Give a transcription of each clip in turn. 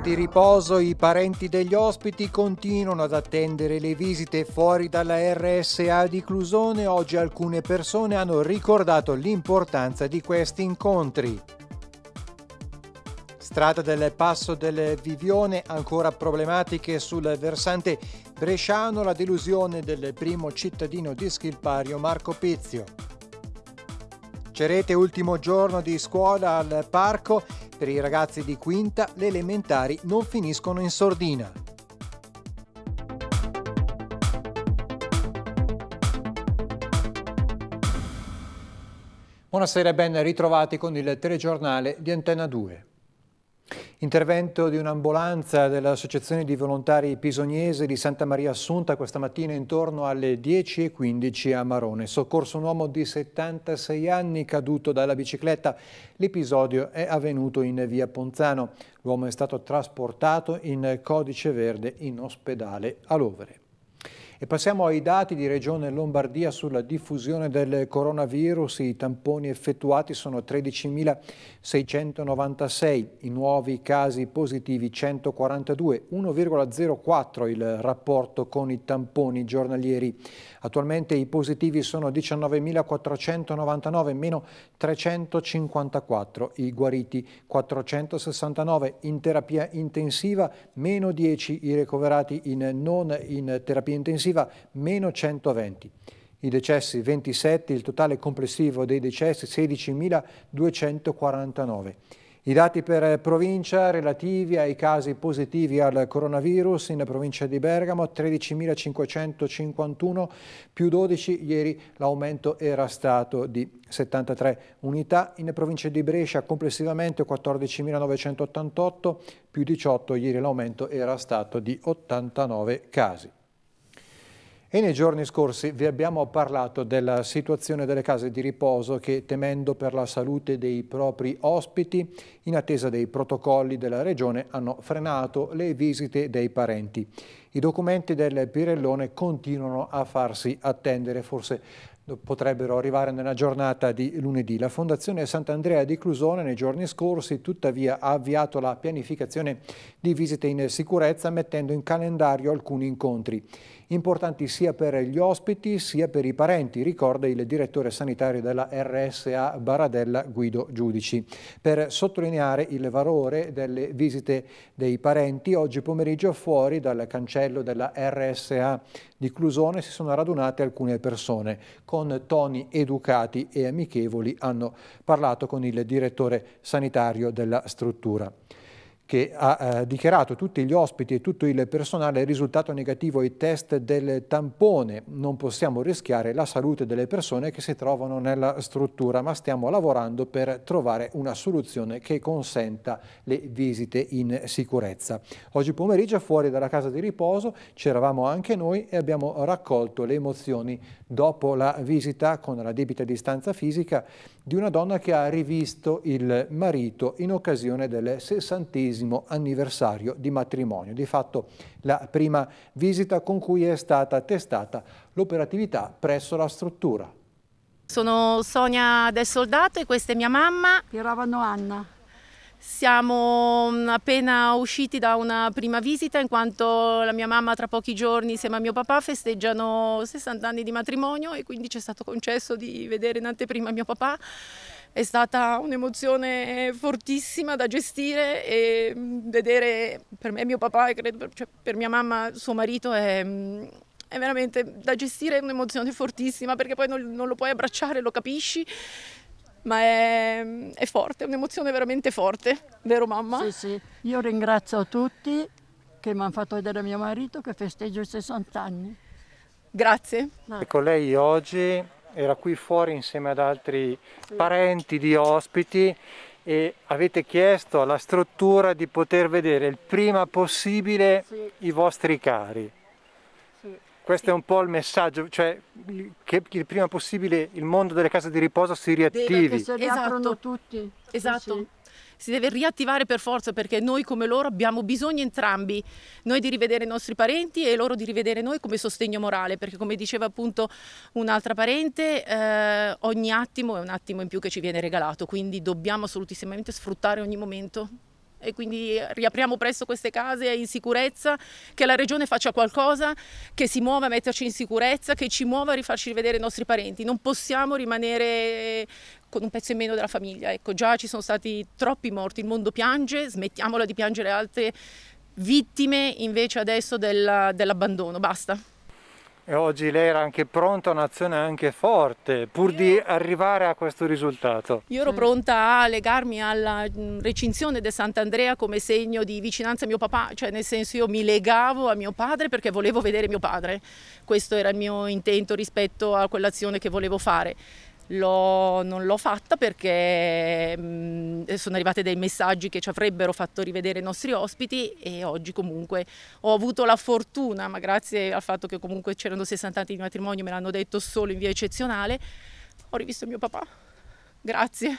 di riposo i parenti degli ospiti continuano ad attendere le visite fuori dalla RSA di Clusone. Oggi alcune persone hanno ricordato l'importanza di questi incontri. Strada del Passo del Vivione, ancora problematiche sul versante bresciano, la delusione del primo cittadino di Schilpario Marco Pizio. Cerete ultimo giorno di scuola al parco, per i ragazzi di quinta le elementari non finiscono in sordina. Buonasera e ben ritrovati con il telegiornale di Antenna 2. Intervento di un'ambulanza dell'Associazione di Volontari Pisognese di Santa Maria Assunta questa mattina intorno alle 10.15 a Marone. Soccorso un uomo di 76 anni caduto dalla bicicletta. L'episodio è avvenuto in via Ponzano. L'uomo è stato trasportato in codice verde in ospedale a Lovere. E passiamo ai dati di Regione Lombardia sulla diffusione del coronavirus. I tamponi effettuati sono 13.696, i nuovi casi positivi 142, 1,04 il rapporto con i tamponi giornalieri. Attualmente i positivi sono 19.499, meno 354, i guariti 469, in terapia intensiva meno 10 i ricoverati in non in terapia intensiva complessiva meno 120. I decessi 27, il totale complessivo dei decessi 16.249. I dati per provincia relativi ai casi positivi al coronavirus in provincia di Bergamo 13.551 più 12 ieri l'aumento era stato di 73 unità, in provincia di Brescia complessivamente 14.988 più 18 ieri l'aumento era stato di 89 casi. E nei giorni scorsi vi abbiamo parlato della situazione delle case di riposo che, temendo per la salute dei propri ospiti, in attesa dei protocolli della Regione, hanno frenato le visite dei parenti. I documenti del Pirellone continuano a farsi attendere, forse potrebbero arrivare nella giornata di lunedì. La Fondazione Sant'Andrea di Clusone nei giorni scorsi tuttavia ha avviato la pianificazione di visite in sicurezza mettendo in calendario alcuni incontri importanti sia per gli ospiti sia per i parenti, ricorda il direttore sanitario della RSA Baradella Guido Giudici. Per sottolineare il valore delle visite dei parenti, oggi pomeriggio fuori dal cancello della RSA di Clusone si sono radunate alcune persone. Con toni educati e amichevoli hanno parlato con il direttore sanitario della struttura che ha eh, dichiarato tutti gli ospiti e tutto il personale risultato negativo ai test del tampone. Non possiamo rischiare la salute delle persone che si trovano nella struttura, ma stiamo lavorando per trovare una soluzione che consenta le visite in sicurezza. Oggi pomeriggio fuori dalla casa di riposo c'eravamo anche noi e abbiamo raccolto le emozioni dopo la visita con la debita distanza fisica di una donna che ha rivisto il marito in occasione del sessantesimo anniversario di matrimonio. Di fatto la prima visita con cui è stata testata l'operatività presso la struttura. Sono Sonia del Soldato e questa è mia mamma. Io Anna. Siamo mm, appena usciti da una prima visita in quanto la mia mamma tra pochi giorni insieme a mio papà festeggiano 60 anni di matrimonio e quindi ci è stato concesso di vedere in anteprima mio papà. È stata un'emozione fortissima da gestire e mm, vedere per me mio papà e credo per, cioè, per mia mamma suo marito è, mm, è veramente da gestire un'emozione fortissima perché poi non, non lo puoi abbracciare, lo capisci ma è, è forte, è un'emozione veramente forte, vero mamma? Sì, sì. Io ringrazio tutti che mi hanno fatto vedere mio marito che festeggia i 60 anni. Grazie. Ecco, lei oggi era qui fuori insieme ad altri parenti di ospiti e avete chiesto alla struttura di poter vedere il prima possibile sì. i vostri cari questo è un po' il messaggio, cioè che il prima possibile il mondo delle case di riposo si riattivi. Deve si esatto. tutti. Esatto. Sì. Si deve riattivare per forza perché noi come loro abbiamo bisogno entrambi, noi di rivedere i nostri parenti e loro di rivedere noi come sostegno morale, perché come diceva appunto un'altra parente, eh, ogni attimo è un attimo in più che ci viene regalato, quindi dobbiamo assolutissimamente sfruttare ogni momento e quindi riapriamo presto queste case in sicurezza, che la regione faccia qualcosa, che si muova a metterci in sicurezza, che ci muova a rifarci rivedere i nostri parenti. Non possiamo rimanere con un pezzo in meno della famiglia. Ecco, già ci sono stati troppi morti, il mondo piange, smettiamola di piangere altre vittime invece adesso dell'abbandono. Basta e oggi lei era anche pronta a un'azione anche forte pur di arrivare a questo risultato. Io ero mm. pronta a legarmi alla mm, recinzione di Sant'Andrea come segno di vicinanza a mio papà, cioè nel senso io mi legavo a mio padre perché volevo vedere mio padre, questo era il mio intento rispetto a quell'azione che volevo fare non l'ho fatta perché mh, mm, sono arrivati dei messaggi che ci avrebbero fatto rivedere i nostri ospiti e oggi comunque ho avuto la fortuna, ma grazie al fatto che comunque c'erano 60 anni di matrimonio, me l'hanno detto solo in via eccezionale, ho rivisto mio papà. Grazie.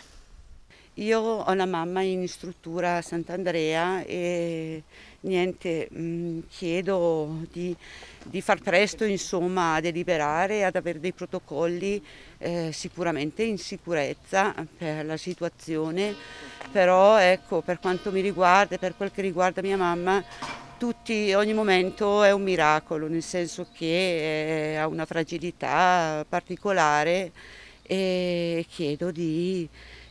Io ho la mamma in struttura a Sant'Andrea e niente, mm, chiedo di, di, far presto insomma, a deliberare, ad avere dei protocolli eh, sicuramente in sicurezza per la situazione, però ecco, per quanto mi riguarda e per quel che riguarda mia mamma, tutti, ogni momento è un miracolo, nel senso che eh, ha una fragilità particolare e chiedo di,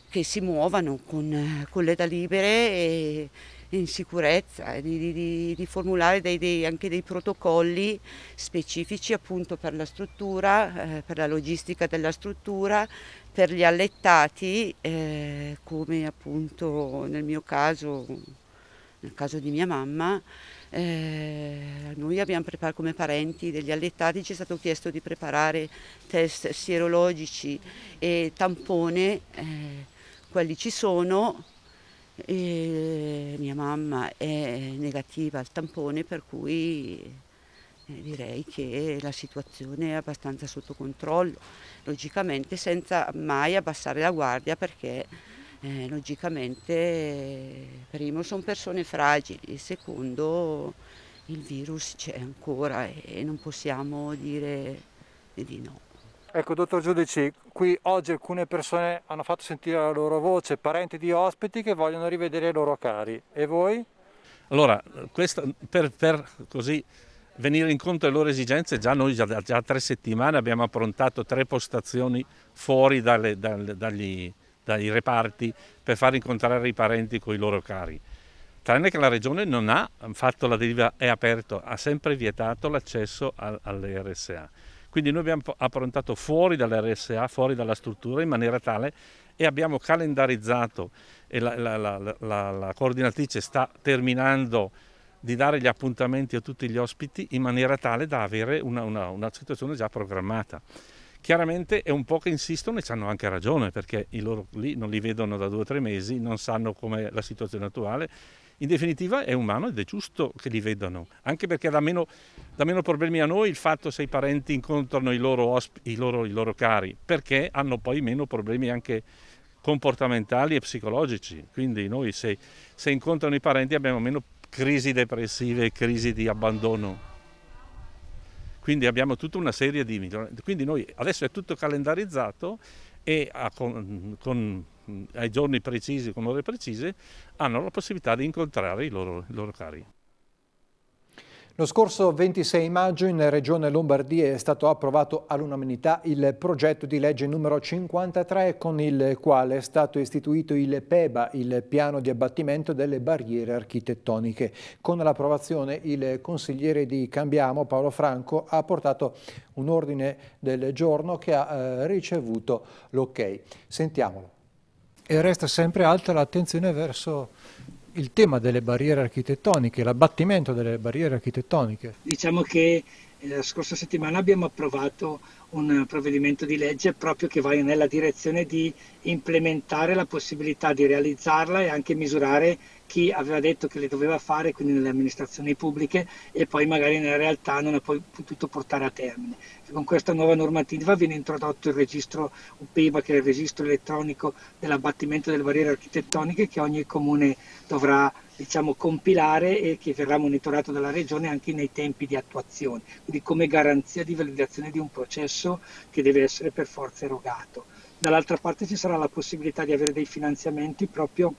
che si muovano con, con le da libere. E, in sicurezza, eh, di, di, di formulare dei, dei, anche dei protocolli specifici appunto per la struttura, eh, per la logistica della struttura, per gli allettati, eh, come appunto nel mio caso, nel caso di mia mamma, eh, noi abbiamo preparato come parenti degli allettati, ci è stato chiesto di preparare test sierologici e tampone, eh, quelli ci sono, e mia mamma è negativa al tampone per cui eh, direi che la situazione è abbastanza sotto controllo, logicamente senza mai abbassare la guardia perché eh, logicamente primo sono persone fragili, secondo il virus c'è ancora e non possiamo dire di no. Ecco, dottor Giudici, qui oggi alcune persone hanno fatto sentire la loro voce, parenti di ospiti che vogliono rivedere i loro cari. E voi? Allora, questa, per, per così venire incontro alle loro esigenze, già noi da già, già tre settimane abbiamo approntato tre postazioni fuori dalle, dalle, dagli, dai reparti per far incontrare i parenti con i loro cari. Tranne che la regione non ha fatto la deriva, è aperto, ha sempre vietato l'accesso all'RSA. Quindi noi abbiamo approntato fuori dall'RSA, fuori dalla struttura, in maniera tale e abbiamo calendarizzato e la, la, la, la coordinatrice sta terminando di dare gli appuntamenti a tutti gli ospiti in maniera tale da avere una, una, una situazione già programmata. Chiaramente è un po' che insistono e hanno anche ragione perché i loro lì non li vedono da due o tre mesi, non sanno com'è la situazione attuale in definitiva è umano ed è giusto che li vedano, anche perché da meno, dà meno problemi a noi il fatto se i parenti incontrano i loro, osp- i, loro, i loro cari, perché hanno poi meno problemi anche comportamentali e psicologici. Quindi noi se, se incontrano i parenti abbiamo meno crisi depressive, crisi di abbandono. Quindi abbiamo tutta una serie di... Quindi noi adesso è tutto calendarizzato e a, con, con ai giorni precisi, con ore precise, hanno la possibilità di incontrare i loro, i loro cari. Lo scorso 26 maggio in Regione Lombardia è stato approvato all'unanimità il progetto di legge numero 53 con il quale è stato istituito il PEBA, il piano di abbattimento delle barriere architettoniche. Con l'approvazione il consigliere di Cambiamo Paolo Franco ha portato un ordine del giorno che ha eh, ricevuto l'ok. Sentiamolo e resta sempre alta l'attenzione verso il tema delle barriere architettoniche, l'abbattimento delle barriere architettoniche. Diciamo che eh, la scorsa settimana abbiamo approvato un provvedimento di legge proprio che va nella direzione di implementare la possibilità di realizzarla e anche misurare chi aveva detto che le doveva fare, quindi nelle amministrazioni pubbliche, e poi magari nella realtà non ha poi potuto portare a termine. Con questa nuova normativa viene introdotto il registro UPEBA, che è il registro elettronico dell'abbattimento delle barriere architettoniche che ogni comune dovrà diciamo, compilare e che verrà monitorato dalla Regione anche nei tempi di attuazione, quindi come garanzia di validazione di un processo che deve essere per forza erogato. Dall'altra parte ci sarà la possibilità di avere dei finanziamenti proprio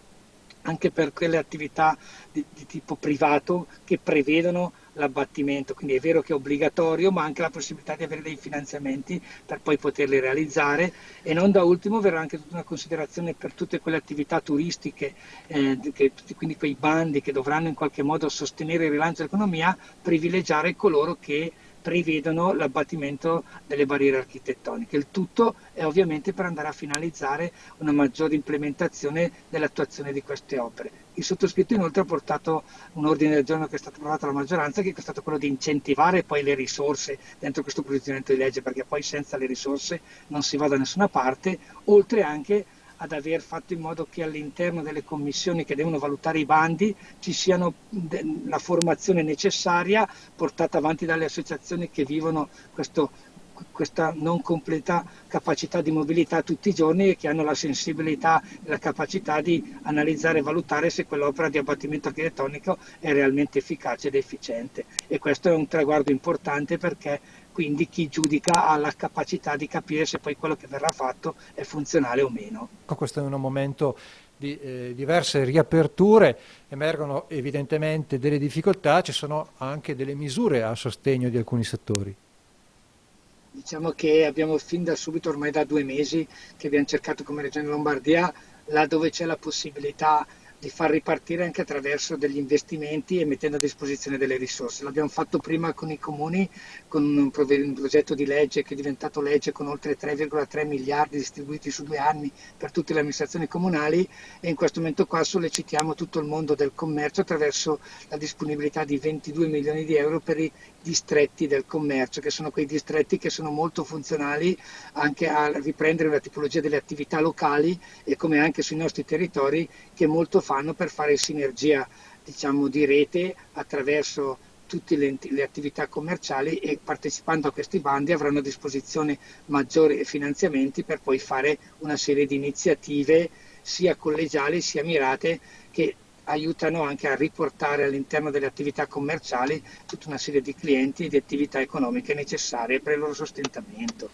anche per quelle attività di, di tipo privato che prevedono l'abbattimento, quindi è vero che è obbligatorio, ma anche la possibilità di avere dei finanziamenti per poi poterli realizzare e non da ultimo verrà anche tutta una considerazione per tutte quelle attività turistiche, eh, che, quindi quei bandi che dovranno in qualche modo sostenere il rilancio dell'economia, privilegiare coloro che prevedono l'abbattimento delle barriere architettoniche. Il tutto è ovviamente per andare a finalizzare una maggiore implementazione dell'attuazione di queste opere. Il sottoscritto inoltre ha portato un ordine del giorno che è stato approvato dalla maggioranza che è stato quello di incentivare poi le risorse dentro questo posizionamento di legge perché poi senza le risorse non si va da nessuna parte, oltre anche a ad aver fatto in modo che all'interno delle commissioni che devono valutare i bandi ci siano la formazione necessaria portata avanti dalle associazioni che vivono questo questa non completa capacità di mobilità tutti i giorni e che hanno la sensibilità e la capacità di analizzare e valutare se quell'opera di abbattimento architettonico è realmente efficace ed efficiente. E questo è un traguardo importante perché quindi chi giudica ha la capacità di capire se poi quello che verrà fatto è funzionale o meno. Questo è un momento di eh, diverse riaperture, emergono evidentemente delle difficoltà, ci sono anche delle misure a sostegno di alcuni settori. Diciamo che abbiamo fin da subito, ormai da due mesi, che abbiamo cercato come Regione Lombardia, là dove c'è la possibilità di far ripartire anche attraverso degli investimenti e mettendo a disposizione delle risorse. L'abbiamo fatto prima con i comuni con un, progetto di legge che è diventato legge con oltre 3,3 miliardi distribuiti su due anni per tutte le amministrazioni comunali e in questo momento qua sollecitiamo tutto il mondo del commercio attraverso la disponibilità di 22 milioni di euro per i distretti del commercio, che sono quei distretti che sono molto funzionali anche a riprendere la tipologia delle attività locali e come anche sui nostri territori che molto fanno per fare sinergia diciamo, di rete attraverso tutte le, le, attività commerciali e partecipando a questi bandi avranno a disposizione maggiori finanziamenti per poi fare una serie di iniziative sia collegiali sia mirate che aiutano anche a riportare all'interno delle attività commerciali tutta una serie di clienti e di attività economiche necessarie per il loro sostentamento.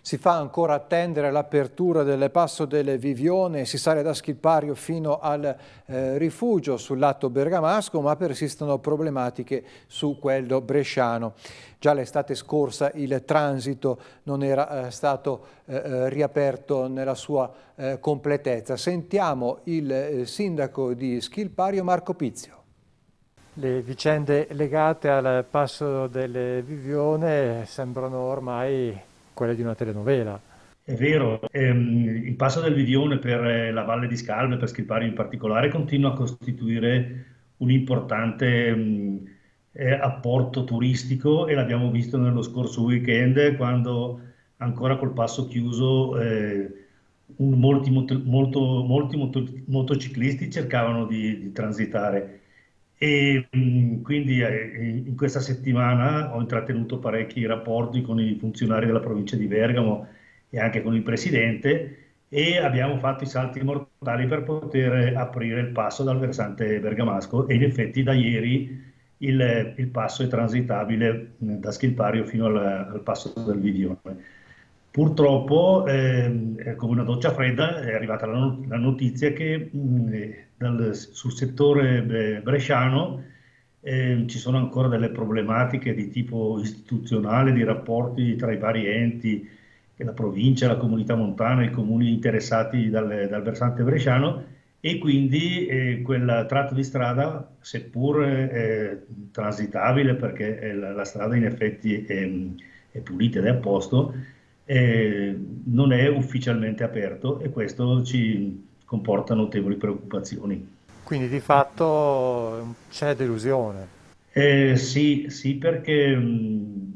Si fa ancora attendere l'apertura del passo del Vivione, si sale da Schilpario fino al eh, rifugio sul lato bergamasco, ma persistono problematiche su quello bresciano. Già l'estate scorsa il transito non era eh, stato eh, eh riaperto nella sua eh, completezza. Sentiamo il eh, sindaco di Schilpario, Marco Pizio. Le vicende legate al passo del Vivione sembrano ormai quelle di una telenovela. È vero, ehm, il passo del Vidione per eh, la Valle di Scalve, per Schilpario in particolare, continua a costituire un importante ehm, eh, apporto turistico e l'abbiamo visto nello scorso weekend quando ancora col passo chiuso eh, un, molti, molto, molti motociclisti cercavano di, di transitare e mm, quindi eh, in questa settimana ho intrattenuto parecchi rapporti con i funzionari della provincia di Bergamo e anche con il presidente e abbiamo fatto i salti mortali per poter aprire il passo dal versante bergamasco e in effetti da ieri il, il passo è transitabile mm, da Schilpario fino al, al passo del Vidione. Purtroppo, eh, come una doccia fredda, è arrivata la, not- la notizia che mh, mm, eh, dal, sul settore eh, bresciano eh, ci sono ancora delle problematiche di tipo istituzionale, di rapporti tra i vari enti, la provincia, la comunità montana, i comuni interessati dal, dal versante bresciano e quindi eh, quel tratto di strada, seppur eh, transitabile perché la, la, strada in effetti è, è pulita ed è a posto, eh, non è ufficialmente aperto e questo ci comporta notevoli preoccupazioni. Quindi di fatto mm, c'è delusione. Eh, sì, sì, perché mh,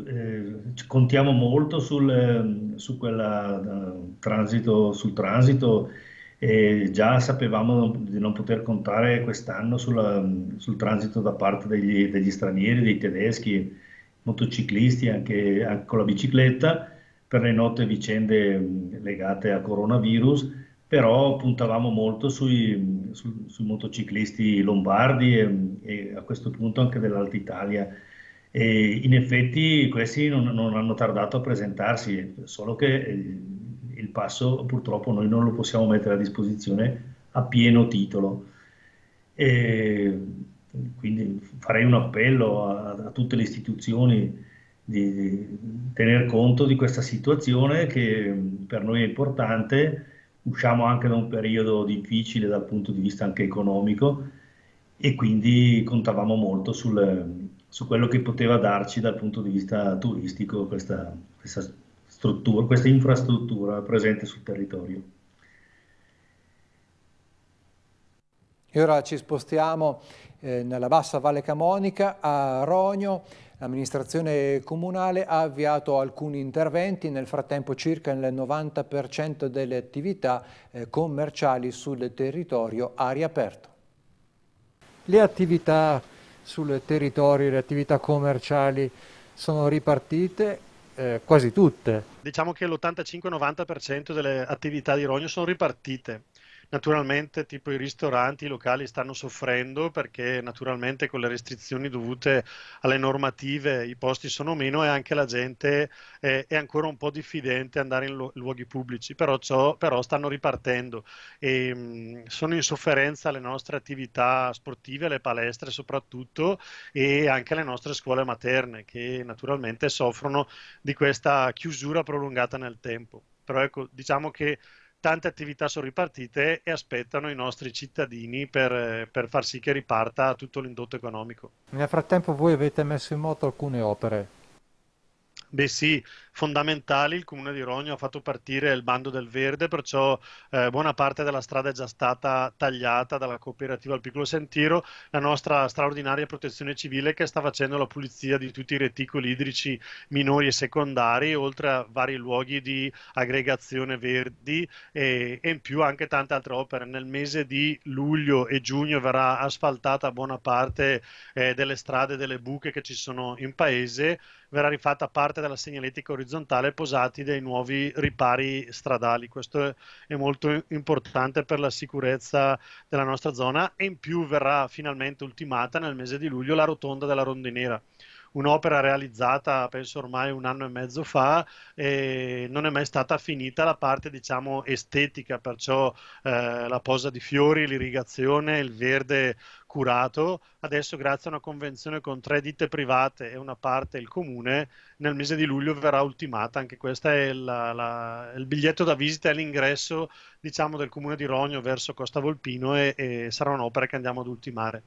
mm, eh, contiamo molto sul, mm, su quella, uh, transito, sul transito e già sapevamo di non poter contare quest'anno sulla, sul transito da parte degli, degli stranieri, dei tedeschi motociclisti anche ah, con la bicicletta per le note vicende legate a coronavirus, però puntavamo molto sui, su, sui motociclisti lombardi e, e, a questo punto anche dell'Alta Italia. E in effetti questi non, non hanno tardato a presentarsi, solo che eh, il passo purtroppo noi non lo possiamo mettere a disposizione a pieno titolo. E quindi farei un appello a, a tutte le istituzioni di, di tener conto di questa situazione che per noi è importante, usciamo anche da un periodo difficile dal punto di vista anche economico e quindi contavamo molto sul, su quello che poteva darci dal punto di vista turistico questa, questa struttura, questa infrastruttura presente sul territorio. E ora ci spostiamo eh, nella bassa Valle Camonica, a Rogno. L'amministrazione comunale ha avviato alcuni interventi, nel frattempo circa il 90% delle attività eh, commerciali sul territorio a riaperto. Le attività sul territorio, le attività commerciali sono ripartite eh, quasi tutte. Diciamo che l'85-90% delle attività di Rogno sono ripartite Naturalmente tipo i ristoranti, i locali stanno soffrendo perché naturalmente con le restrizioni dovute alle normative i posti sono meno e anche la gente eh, è ancora un po' diffidente andare in lu- luoghi pubblici, però, ciò, però stanno ripartendo e mh, mm, sono in sofferenza le nostre attività sportive, le palestre soprattutto e anche le nostre scuole materne che naturalmente soffrono di questa chiusura prolungata nel tempo. Però ecco, diciamo che tante attività sono ripartite e aspettano i nostri cittadini per, eh, per, far sì che riparta tutto l'indotto economico. Nel frattempo voi avete messo in moto alcune opere. Beh sì, fondamentali il comune di Rogno ha fatto partire il bando del verde, perciò eh, buona parte della strada è già stata tagliata dalla cooperativa al piccolo sentiero, la nostra straordinaria protezione civile che sta facendo la pulizia di tutti i reticoli idrici minori e secondari, oltre a vari luoghi di aggregazione verdi e, e in più anche tante altre opere. Nel mese di luglio e giugno verrà asfaltata buona parte eh, delle strade, delle buche che ci sono in paese, verrà rifatta parte della segnaletica orizzontale orizzontale posati dei nuovi ripari stradali. Questo è molto importante per la sicurezza della nostra zona e in più verrà finalmente ultimata nel mese di luglio la rotonda della Rondinera un'opera realizzata penso ormai un anno e mezzo fa e non è mai stata finita la parte diciamo estetica, perciò eh, la posa di fiori, l'irrigazione, il verde curato. Adesso, grazie a una convenzione con tre ditte private e una parte il comune, nel mese di luglio verrà ultimata. Anche questo è la, la, il biglietto da visita all'ingresso diciamo, del comune di Rogno verso Costa Volpino e, e sarà un'opera che andiamo ad ultimare.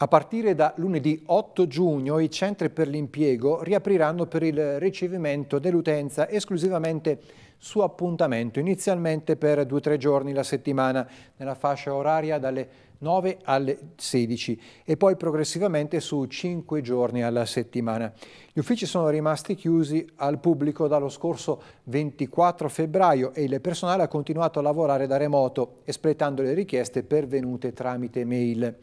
A partire da lunedì 8 giugno i centri per l'impiego riapriranno per il ricevimento dell'utenza esclusivamente su appuntamento, inizialmente per 2-3 giorni la settimana, nella fascia oraria dalle 9 alle 16 e poi progressivamente su 5 giorni alla settimana. Gli uffici sono rimasti chiusi al pubblico dallo scorso 24 febbraio e il personale ha continuato a lavorare da remoto, espletando le richieste pervenute tramite mail.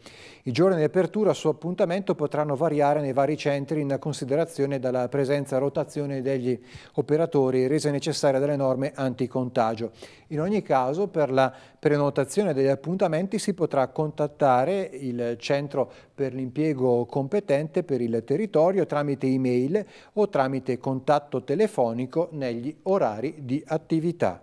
I giorni di apertura su appuntamento potranno variare nei vari centri in considerazione della presenza a rotazione degli operatori resa necessaria dalle norme anticontagio. In ogni caso, per la prenotazione degli appuntamenti si potrà contattare il centro per l'impiego competente per il territorio tramite email o tramite contatto telefonico negli orari di attività.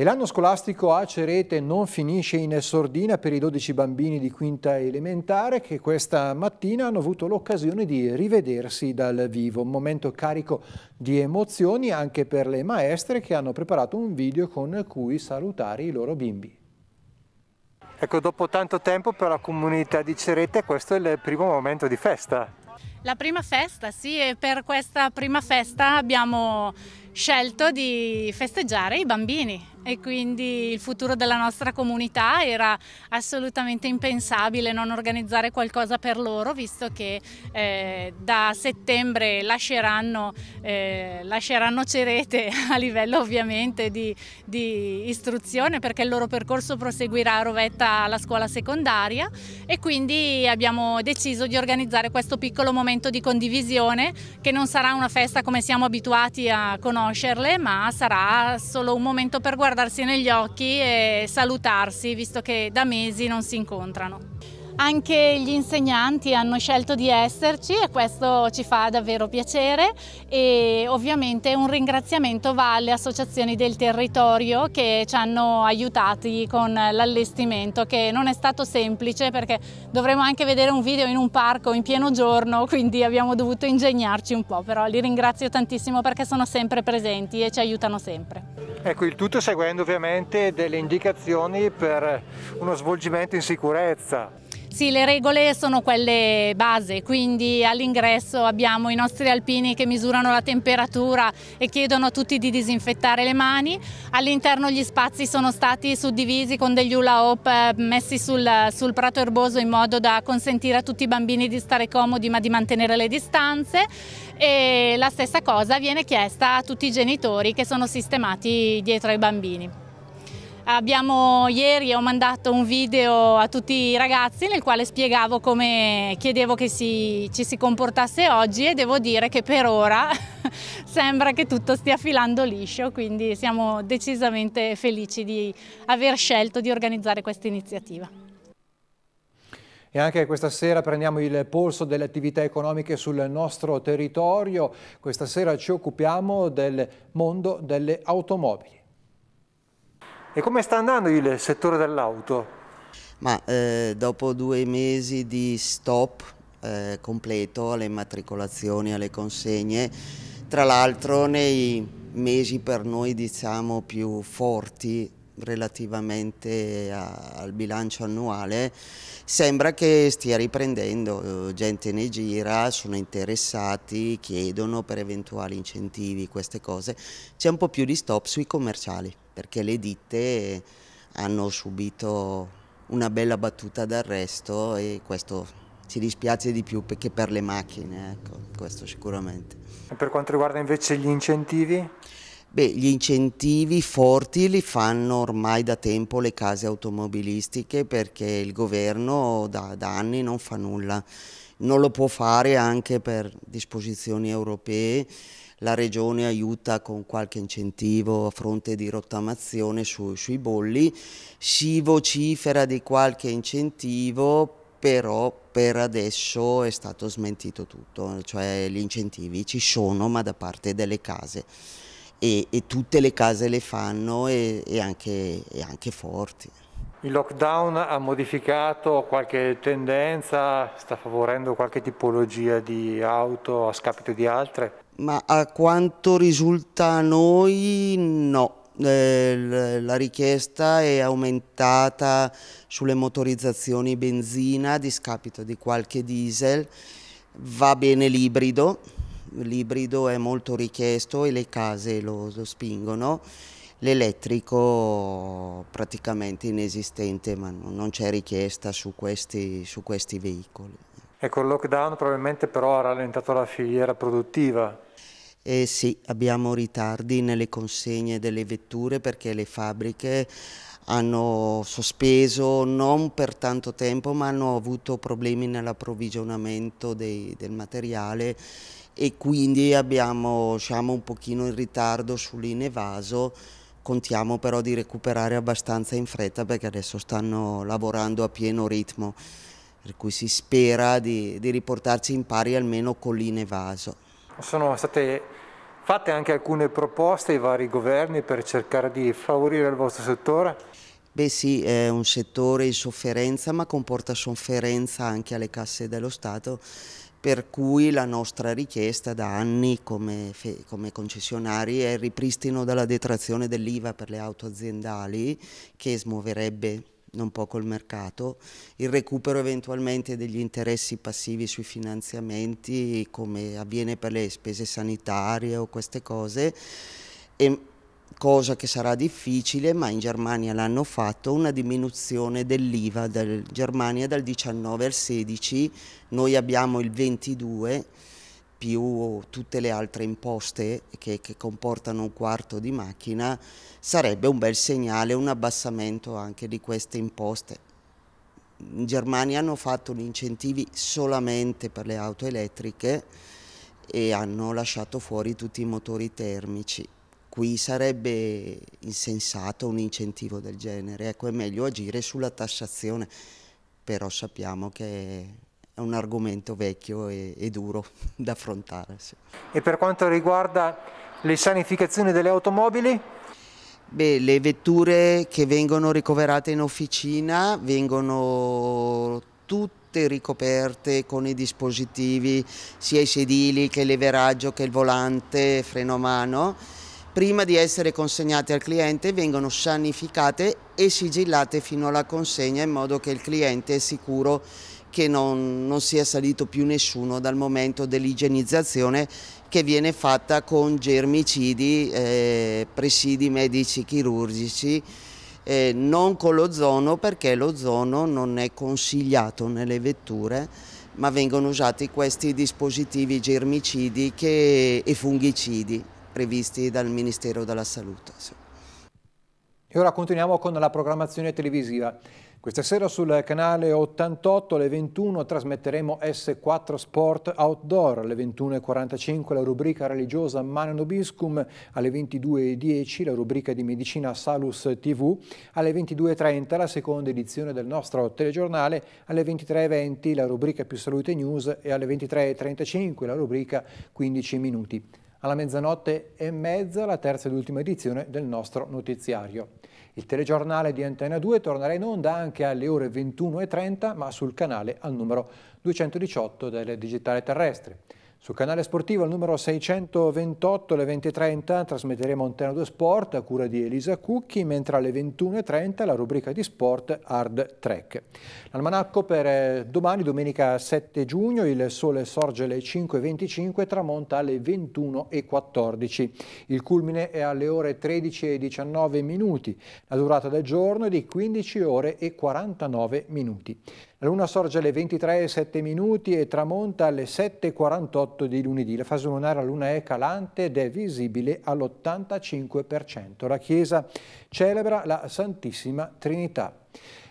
E l'anno scolastico a Cerete non finisce in sordina per i 12 bambini di quinta elementare che questa mattina hanno avuto l'occasione di rivedersi dal vivo. Un momento carico di emozioni anche per le maestre che hanno preparato un video con cui salutare i loro bimbi. Ecco, dopo tanto tempo per la comunità di Cerete questo è il primo momento di festa. La prima festa, sì, e per questa prima festa abbiamo scelto di festeggiare i bambini e quindi il futuro della nostra comunità era assolutamente impensabile non organizzare qualcosa per loro visto che eh, da settembre lasceranno, eh, lasceranno, Cerete a livello ovviamente di, di, istruzione perché il loro percorso proseguirà a Rovetta alla scuola secondaria e quindi abbiamo deciso di organizzare questo piccolo momento di condivisione che non sarà una festa come siamo abituati a conoscerle ma sarà solo un momento per guardare guardarsi negli occhi e salutarsi, visto che da mesi non si incontrano. Anche gli insegnanti hanno scelto di esserci e questo ci fa davvero piacere e ovviamente un ringraziamento va alle associazioni del territorio che ci hanno aiutati con l'allestimento che non è stato semplice perché dovremmo anche vedere un video in un parco in pieno giorno quindi abbiamo dovuto ingegnarci un po' però li ringrazio tantissimo perché sono sempre presenti e ci aiutano sempre. Ecco, il tutto seguendo ovviamente delle indicazioni per uno svolgimento in sicurezza. Sì, le regole sono quelle base, quindi all'ingresso abbiamo i nostri alpini che misurano la temperatura e chiedono a tutti di disinfettare le mani. All'interno gli spazi sono stati suddivisi con degli hula hoop eh, messi sul, sul prato erboso in modo da consentire a tutti i bambini di stare comodi ma di mantenere le distanze e la stessa cosa viene chiesta a tutti i genitori che sono sistemati dietro ai bambini. Abbiamo, ieri ho mandato un video a tutti i ragazzi nel quale spiegavo come chiedevo che si, ci si comportasse oggi e devo dire che per ora sembra che tutto stia filando liscio, quindi siamo decisamente felici di aver scelto di organizzare questa iniziativa. E anche questa sera prendiamo il polso delle attività economiche sul nostro territorio. Questa sera ci occupiamo del mondo delle automobili. E come sta andando il settore dell'auto? Ma eh, dopo due mesi di stop eh, completo alle immatricolazioni, alle consegne, tra l'altro nei mesi per noi diciamo più forti relativamente a, al bilancio annuale, sembra che stia riprendendo, gente ne gira, sono interessati, chiedono per eventuali incentivi, queste cose. C'è un po' più di stop sui commerciali, perché le ditte hanno subito una bella battuta d'arresto e questo ci dispiace di più che per le macchine, ecco, questo sicuramente. E per quanto riguarda invece gli incentivi? Beh, gli incentivi forti li fanno ormai da tempo le case automobilistiche perché il governo da, da anni non fa nulla. Non lo può fare anche per disposizioni europee, la regione aiuta con qualche incentivo a fronte di rottamazione su, sui bolli, si vocifera di qualche incentivo però per adesso è stato smentito tutto, cioè gli incentivi ci sono ma da parte delle case e, e tutte le case le fanno e, e, anche, e anche forti. Il lockdown ha modificato qualche tendenza, sta favorendo qualche tipologia di auto a scapito di altre? Ma a quanto risulta a noi no, eh, la richiesta è aumentata sulle motorizzazioni benzina a discapito di qualche diesel, va bene l'ibrido, l'ibrido è molto richiesto e le case lo, lo spingono, l'elettrico praticamente inesistente, ma non c'è richiesta su questi, su questi veicoli. Ecco, il lockdown probabilmente però ha rallentato la filiera produttiva. Eh sì, abbiamo ritardi nelle consegne delle vetture perché le fabbriche hanno sospeso non per tanto tempo ma hanno avuto problemi nell'approvvigionamento dei, del materiale e quindi abbiamo, siamo un pochino in ritardo sull'inevaso, contiamo però di recuperare abbastanza in fretta perché adesso stanno lavorando a pieno ritmo, per cui si spera di, di riportarci in pari almeno con l'inevaso. Sono state fatte anche alcune proposte ai vari governi per cercare di favorire il vostro settore? Beh sì, è un settore in sofferenza ma comporta sofferenza anche alle casse dello Stato per cui la nostra richiesta da anni come, come, concessionari è il ripristino della detrazione dell'IVA per le auto aziendali che smuoverebbe non poco il mercato, il recupero eventualmente degli interessi passivi sui finanziamenti come avviene per le spese sanitarie o queste cose e cosa che sarà difficile, ma in Germania l'hanno fatto, una diminuzione dell'IVA del Germania dal 19 al 16, noi abbiamo il 22 più tutte le altre imposte che, che comportano un quarto di macchina, sarebbe un bel segnale, un abbassamento anche di queste imposte. In Germania hanno fatto gli incentivi solamente per le auto elettriche e hanno lasciato fuori tutti i motori termici qui sarebbe insensato un incentivo del genere, ecco è meglio agire sulla tassazione, però sappiamo che è un argomento vecchio e, e duro da affrontare. Sì. E per quanto riguarda le sanificazioni delle automobili? Beh, le vetture che vengono ricoverate in officina vengono tutte ricoperte con i dispositivi, sia i sedili che il leveraggio che il volante, freno a mano prima di essere consegnate al cliente vengono sanificate e sigillate fino alla consegna in modo che il cliente è sicuro che non, non sia salito più nessuno dal momento dell'igienizzazione che viene fatta con germicidi, eh, presidi medici chirurgici, eh, non con l'ozono perché l'ozono non è consigliato nelle vetture ma vengono usati questi dispositivi germicidi che, e fungicidi previsti dal Ministero della Salute. Sì. E ora continuiamo con la programmazione televisiva. Questa sera sul canale 88 alle 21 trasmetteremo S4 Sport Outdoor, alle 21.45 la rubrica religiosa Mano Nobiscum, alle 22.10 la rubrica di medicina Salus TV, alle 22.30 la seconda edizione del nostro telegiornale, alle 23.20 la rubrica più salute news e alle 23.35 la rubrica 15 minuti alla mezzanotte e mezza la terza ed ultima edizione del nostro notiziario. Il telegiornale di Antena 2 tornerà in onda anche alle ore 21.30 ma sul canale al numero 218 del Digitale Terrestre. Sul canale sportivo al numero 628 alle 20.30 trasmetteremo Antena 2 Sport a cura di Elisa Cucchi, mentre alle 21.30 la rubrica di sport Hard Track. L'almanacco per eh, domani, domenica 7 giugno, il sole sorge alle 5.25 e tramonta alle 21.14. Il culmine è alle ore 13.19 minuti. La durata del giorno è di 15 ore e 49 minuti. La luna sorge alle 23,7 minuti e tramonta alle 7,48 di lunedì. La fase lunare a luna è calante ed è visibile all'85%. La Chiesa celebra la Santissima Trinità.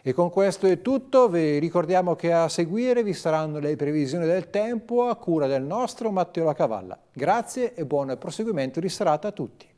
E con questo è tutto, vi ricordiamo che a seguire vi saranno le previsioni del tempo a cura del nostro Matteo Lacavalla. Grazie e buon proseguimento di serata a tutti.